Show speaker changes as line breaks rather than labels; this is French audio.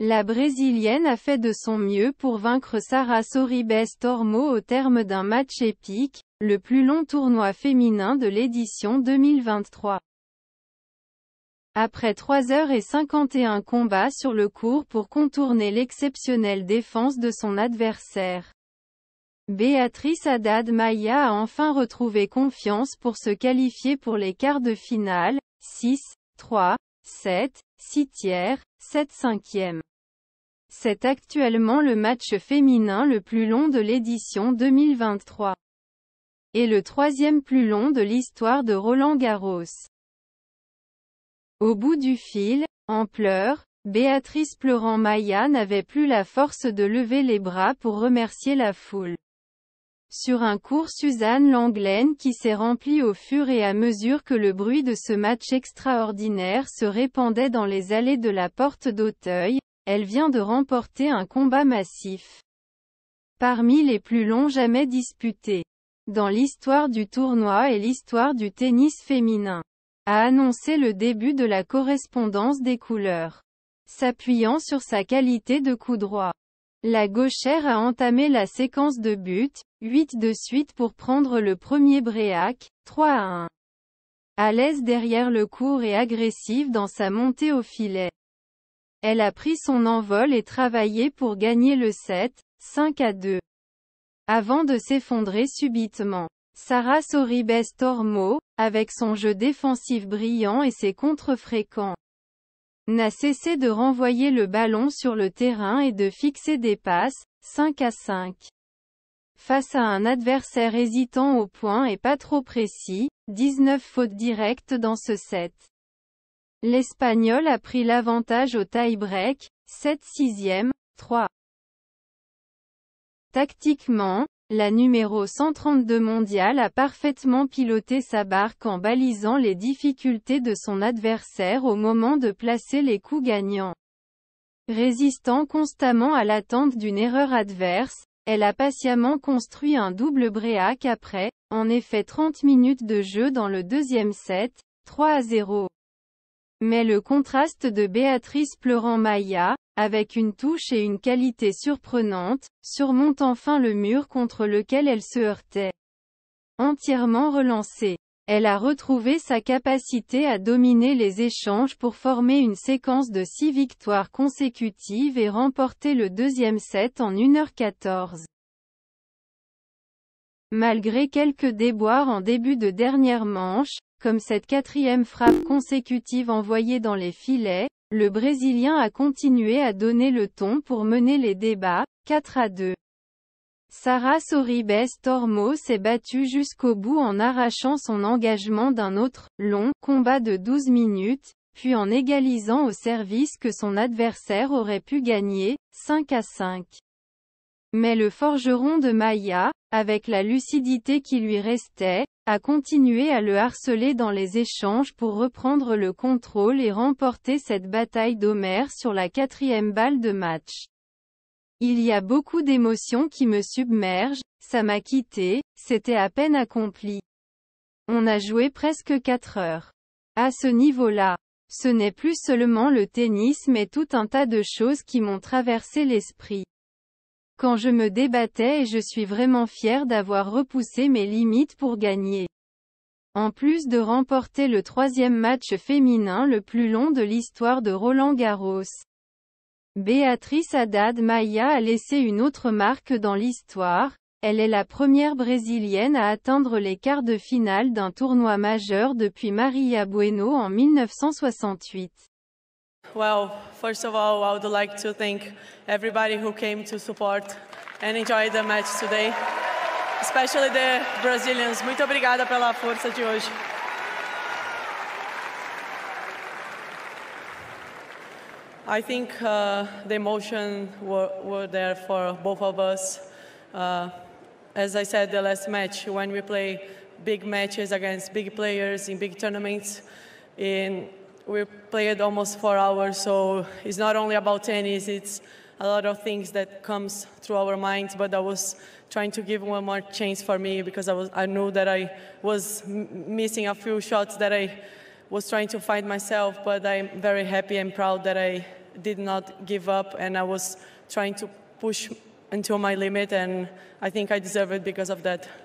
La Brésilienne a fait de son mieux pour vaincre Sara Soribes Tormo au terme d'un match épique, le plus long tournoi féminin de l'édition 2023. Après 3h51 combats sur le court pour contourner l'exceptionnelle défense de son adversaire. Béatrice Haddad Maia a enfin retrouvé confiance pour se qualifier pour les quarts de finale, 6, 3, 7, 6 tiers, 7 cinquièmes. C'est actuellement le match féminin le plus long de l'édition 2023. Et le troisième plus long de l'histoire de Roland Garros. Au bout du fil, en pleurs, Béatrice pleurant Maya n'avait plus la force de lever les bras pour remercier la foule sur un court Suzanne Langlaine qui s'est remplie au fur et à mesure que le bruit de ce match extraordinaire se répandait dans les allées de la porte d'Auteuil, elle vient de remporter un combat massif. Parmi les plus longs jamais disputés dans l'histoire du tournoi et l'histoire du tennis féminin, a annoncé le début de la correspondance des couleurs, s'appuyant sur sa qualité de coup droit. La gauchère a entamé la séquence de buts, 8 de suite pour prendre le premier Bréac, 3 à 1. À l'aise derrière le cours et agressive dans sa montée au filet. Elle a pris son envol et travaillé pour gagner le 7, 5 à 2. Avant de s'effondrer subitement. Sarah Sorribes Tormo, avec son jeu défensif brillant et ses contre fréquents n'a cessé de renvoyer le ballon sur le terrain et de fixer des passes, 5 à 5. Face à un adversaire hésitant au point et pas trop précis, 19 fautes directes dans ce set. L'Espagnol a pris l'avantage au tie-break, 7 6 3. Tactiquement, la numéro 132 mondiale a parfaitement piloté sa barque en balisant les difficultés de son adversaire au moment de placer les coups gagnants. Résistant constamment à l'attente d'une erreur adverse, elle a patiemment construit un double bréac après, en effet 30 minutes de jeu dans le deuxième set, 3 à 0. Mais le contraste de Béatrice pleurant Maya, avec une touche et une qualité surprenante, surmonte enfin le mur contre lequel elle se heurtait. Entièrement relancée. Elle a retrouvé sa capacité à dominer les échanges pour former une séquence de six victoires consécutives et remporter le deuxième set en 1h14. Malgré quelques déboires en début de dernière manche, comme cette quatrième frappe consécutive envoyée dans les filets, le Brésilien a continué à donner le ton pour mener les débats, 4 à 2. Sarah Sorribes Tormo s'est battue jusqu'au bout en arrachant son engagement d'un autre, long, combat de 12 minutes, puis en égalisant au service que son adversaire aurait pu gagner, 5 à 5. Mais le forgeron de Maya, avec la lucidité qui lui restait, a continué à le harceler dans les échanges pour reprendre le contrôle et remporter cette bataille d'Homer sur la quatrième balle de match. Il y a beaucoup d'émotions qui me submergent, ça m'a quitté, c'était à peine accompli. On a joué presque 4 heures. À ce niveau-là, ce n'est plus seulement le tennis mais tout un tas de choses qui m'ont traversé l'esprit. Quand je me débattais et je suis vraiment fière d'avoir repoussé mes limites pour gagner. En plus de remporter le troisième match féminin le plus long de l'histoire de Roland Garros. Béatrice Haddad Maia a laissé une autre marque dans l'histoire, elle est la première brésilienne à atteindre les quarts de finale d'un tournoi majeur depuis Maria Bueno en 1968.
Well, first of all, I would like to thank everybody who came to support and enjoy the match today, especially the Brazilians. Muito obrigada pela força de hoje. I think uh, the emotion were, were, there for both of us. Uh, as I said, the last match, when we play big matches against big players in big tournaments, in we played almost four hours, so it's not only about tennis, it's a lot of things that comes through our minds, but I was trying to give one more chance for me because I, was, I knew that I was missing a few shots that I was trying to find myself, but I'm very happy and proud that I did not give up and I was trying to push until my limit, and I think I deserve it because of that.